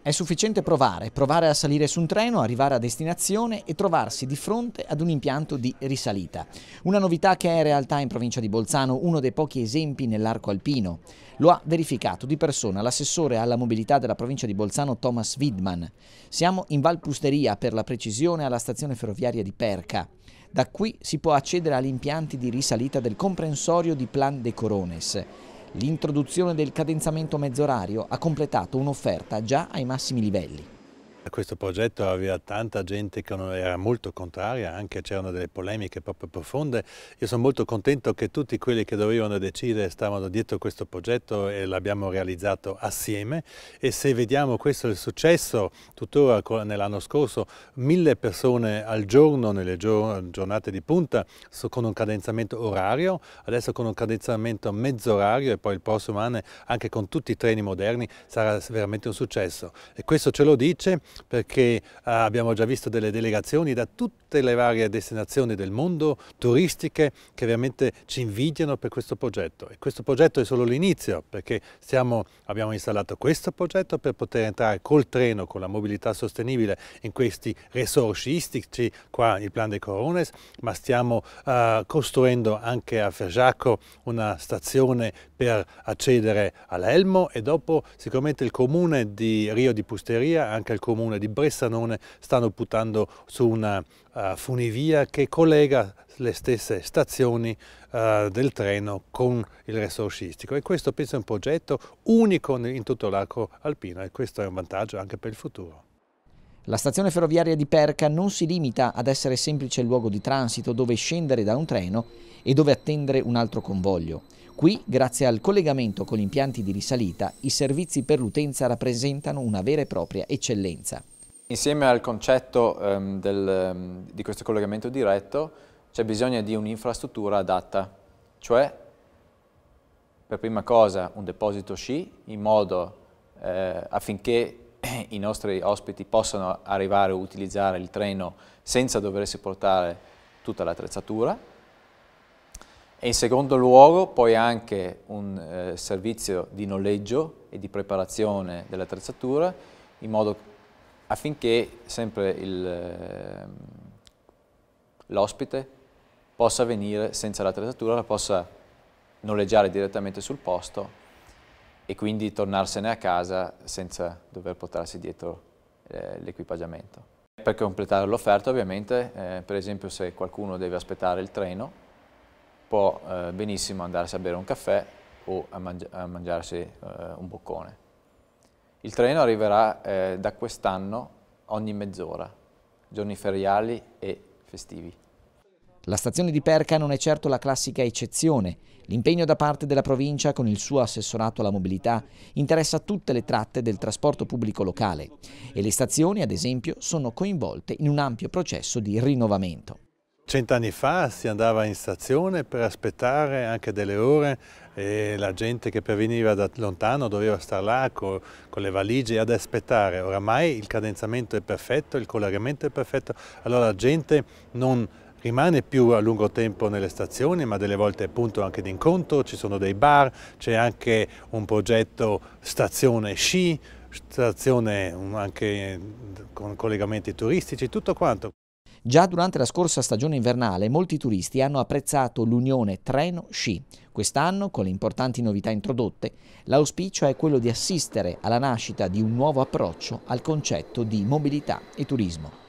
È sufficiente provare, provare a salire su un treno, arrivare a destinazione e trovarsi di fronte ad un impianto di risalita. Una novità che è in realtà in provincia di Bolzano uno dei pochi esempi nell'arco alpino. Lo ha verificato di persona l'assessore alla mobilità della provincia di Bolzano Thomas Widman. Siamo in Valpusteria per la precisione alla stazione ferroviaria di Perca. Da qui si può accedere agli impianti di risalita del comprensorio di Plan de Corones. L'introduzione del cadenzamento mezzorario ha completato un'offerta già ai massimi livelli. Questo progetto aveva tanta gente che non era molto contraria, anche c'erano delle polemiche proprio profonde. Io sono molto contento che tutti quelli che dovevano decidere stavano dietro questo progetto e l'abbiamo realizzato assieme e se vediamo questo è il successo, tuttora nell'anno scorso, mille persone al giorno nelle giornate di punta con un cadenzamento orario, adesso con un cadenzamento mezzorario e poi il prossimo anno anche con tutti i treni moderni sarà veramente un successo. E questo ce lo dice perché eh, abbiamo già visto delle delegazioni da tutte le varie destinazioni del mondo turistiche che veramente ci invidiano per questo progetto e questo progetto è solo l'inizio perché stiamo, abbiamo installato questo progetto per poter entrare col treno con la mobilità sostenibile in questi resorcistici qua il Plan de Corones ma stiamo uh, costruendo anche a Ferjaco una stazione per accedere all'Elmo e dopo sicuramente il comune di Rio di Pusteria anche il comune comune di Bressanone stanno puntando su una uh, funivia che collega le stesse stazioni uh, del treno con il resto sciistico e questo penso è un progetto unico in tutto l'arco alpino e questo è un vantaggio anche per il futuro. La stazione ferroviaria di Perca non si limita ad essere semplice luogo di transito dove scendere da un treno e dove attendere un altro convoglio. Qui, grazie al collegamento con gli impianti di risalita, i servizi per l'utenza rappresentano una vera e propria eccellenza. Insieme al concetto um, del, um, di questo collegamento diretto c'è bisogno di un'infrastruttura adatta, cioè per prima cosa un deposito sci in modo eh, affinché i nostri ospiti possano arrivare a utilizzare il treno senza doversi portare tutta l'attrezzatura. E in secondo luogo poi anche un eh, servizio di noleggio e di preparazione dell'attrezzatura in modo affinché sempre ehm, l'ospite eh, possa venire senza l'attrezzatura, la possa noleggiare direttamente sul posto e quindi tornarsene a casa senza dover portarsi dietro eh, l'equipaggiamento. Per completare l'offerta ovviamente, eh, per esempio se qualcuno deve aspettare il treno, può eh, benissimo andarsi a bere un caffè o a, mangi a mangiarsi eh, un boccone. Il treno arriverà eh, da quest'anno ogni mezz'ora, giorni feriali e festivi. La stazione di Perca non è certo la classica eccezione. L'impegno da parte della provincia con il suo assessorato alla mobilità interessa tutte le tratte del trasporto pubblico locale e le stazioni, ad esempio, sono coinvolte in un ampio processo di rinnovamento. Cent'anni fa si andava in stazione per aspettare anche delle ore e la gente che perveniva da lontano doveva stare là con, con le valigie ad aspettare. Oramai il cadenzamento è perfetto, il collegamento è perfetto, allora la gente non rimane più a lungo tempo nelle stazioni, ma delle volte è appunto anche d'incontro, ci sono dei bar, c'è anche un progetto stazione sci, stazione mm, anche mm, con collegamenti turistici, tutto quanto. Già durante la scorsa stagione invernale molti turisti hanno apprezzato l'unione treno-sci. Quest'anno, con le importanti novità introdotte, l'auspicio è quello di assistere alla nascita di un nuovo approccio al concetto di mobilità e turismo.